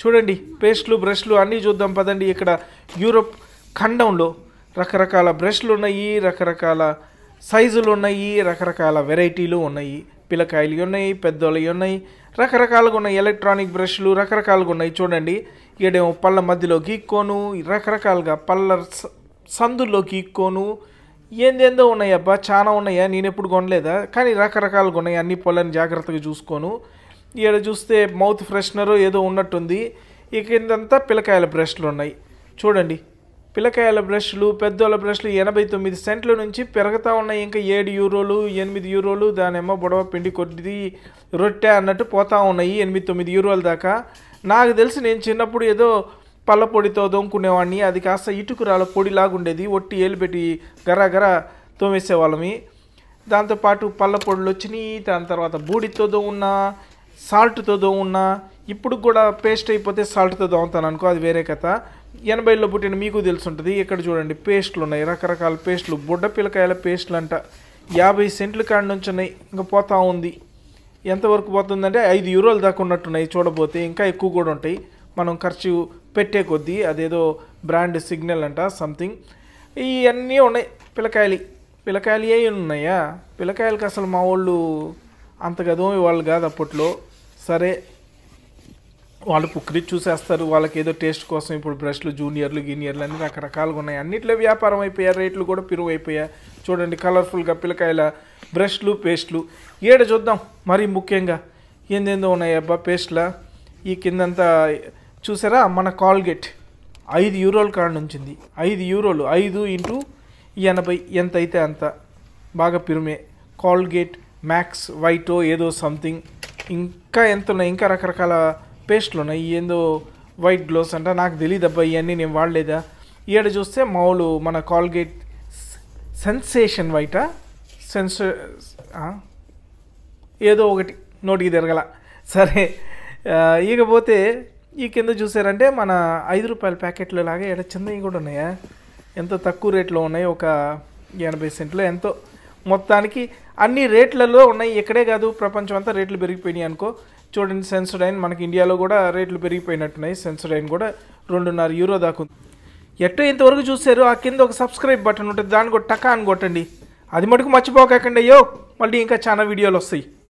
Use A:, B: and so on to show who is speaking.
A: చూడండి పేస్ట్లు బ్రష్లు అన్నీ చూద్దాం పదండి ఇక్కడ యూరోప్ ఖండంలో రకరకాల బ్రష్లు ఉన్నాయి రకరకాల సైజులు ఉన్నాయి రకరకాల వెరైటీలు ఉన్నాయి పిల్లకాయలు ఉన్నాయి పెద్దోళ్ళు ఉన్నాయి రకరకాలుగా ఉన్నాయి ఎలక్ట్రానిక్ బ్రష్లు రకరకాలుగా ఉన్నాయి చూడండి ఇక్కడేమో పళ్ళ మధ్యలో గీక్కోను రకరకాలుగా పళ్ళ సందుల్లో గీక్కోను ఏందేందో ఉన్నాయబ్బా చాలా ఉన్నాయా నేను ఎప్పుడు కొనలేదా కానీ రకరకాలుగా ఉన్నాయి అన్ని పళ్ళని జాగ్రత్తగా చూసుకోను ఇక్కడ చూస్తే మౌత్ ఫ్రెషనర్ ఏదో ఉన్నట్టుంది ఇక కిందంతా పిల్లకాయల బ్రష్లు ఉన్నాయి చూడండి పిల్లకాయల బ్రష్లు పెద్దోళ్ళ బ్రష్లు ఎనభై తొమ్మిది సెంట్ల నుంచి పెరుగుతూ ఉన్నాయి ఇంకా ఏడు యూరోలు ఎనిమిది యూరోలు దానేమో బొడవ పిండి కొద్ది రొట్టె అన్నట్టు పోతూ ఉన్నాయి ఎనిమిది తొమ్మిది యూరోల దాకా నాకు తెలిసి నేను చిన్నప్పుడు ఏదో పళ్ళ పొడితో దొంకునేవాడిని అది కాస్త ఇటుకురాల ఉండేది ఒట్టి ఏలుపెట్టి గరా గరా తోమేసేవాళ్ళమి దాంతోపాటు పళ్ళ పొడులు వచ్చినాయి దాని తర్వాత బూడితో దొంగున్నా సాల్ట్తో దోవున్నా ఇప్పుడు కూడా పేస్ట్ అయిపోతే సాల్ట్తో దోముతాను అనుకో అది వేరే కథ ఎనభైలో పుట్టిన మీకు ఉంటుంది ఇక్కడ చూడండి పేస్ట్లు ఉన్నాయి రకరకాల పేస్ట్లు బుడ్డ పిల్లకాయల పేస్ట్లు అంట యాభై సెంట్లు కాడి నుంచి ఉన్నాయి ఇంకా పోతా ఉంది ఎంతవరకు పోతుందంటే ఐదు యూరోలు దాకా ఉన్నట్టున్నాయి చూడబోతే ఇంకా ఎక్కువ కూడా ఉంటాయి మనం ఖర్చు పెట్టే కొద్దీ అదేదో బ్రాండ్ సిగ్నల్ అంట సంథింగ్ ఇవన్నీ ఉన్నాయి పిల్లకాయలు పిల్లకాయలు ఏ ఉన్నాయా పిల్లకాయలకి అసలు మా వాళ్ళు అంతగా గదం వాళ్ళు కాదు అప్పట్లో సరే వాళ్ళు పుక్కిరి చూసేస్తారు వాళ్ళకి ఏదో టేస్ట్ కోసం ఇప్పుడు బ్రష్లు జూనియర్లు గీనియర్లు అన్ని రకరకాలుగా ఉన్నాయి అన్నిట్లో వ్యాపారం అయిపోయా రేట్లు కూడా పిరువైపోయాయి చూడండి కలర్ఫుల్గా పిల్లకాయల బ్రష్లు పేస్ట్లు ఏడ చూద్దాం మరీ ముఖ్యంగా ఏందేందో ఉన్నాయి అబ్బా పేస్ట్ల ఈ కిందంతా చూసారా మన కాల్గేట్ ఐదు యూరోల కాడ నుంచింది ఐదు యూరోలు ఐదు ఇంటూ ఎనభై ఎంత అయితే అంత బాగా పిరుమే కాల్గేట్ మ్యాక్స్ వైటో ఏదో సంథింగ్ ఇంకా ఎంత ఉన్నాయి ఇంకా రకరకాల పేస్ట్లు ఉన్నాయి ఏందో వైట్ గ్లోవ్స్ అంట నాకు తెలియదు అబ్బా ఇవన్నీ నేను వాడలేదా ఈడ చూస్తే మామూలు మన కాల్గేట్ సెన్సేషన్ వైటా సెన్స ఏదో ఒకటి నోటికి తిరగల సరే ఇకపోతే ఈ కింద చూసారంటే మన ఐదు రూపాయల ప్యాకెట్లు లాగా ఇక్కడ చిన్నవి కూడా ఉన్నాయా ఎంతో తక్కువ రేట్లో ఉన్నాయి ఒక ఎనభై సెంట్లో ఎంతో మొత్తానికి అన్ని రేట్లలో ఉన్నాయి ఇక్కడే కాదు ప్రపంచం అంతా రేట్లు పెరిగిపోయినాయి అనుకో చూడండి సెన్సోడైన్ మనకి ఇండియాలో కూడా రేట్లు పెరిగిపోయినట్టున్నాయి సెన్సోడైన్ కూడా రెండున్నర యూరో దాకా ఎట్టో ఇంతవరకు చూసారు ఆ కింద ఒక సబ్స్క్రైబ్ బటన్ ఉంటుంది దాన్ని కూడా టకా అని కొట్టండి అది మటుకు మర్చిపోకండి అయ్యో మళ్ళీ ఇంకా చాలా వీడియోలు వస్తాయి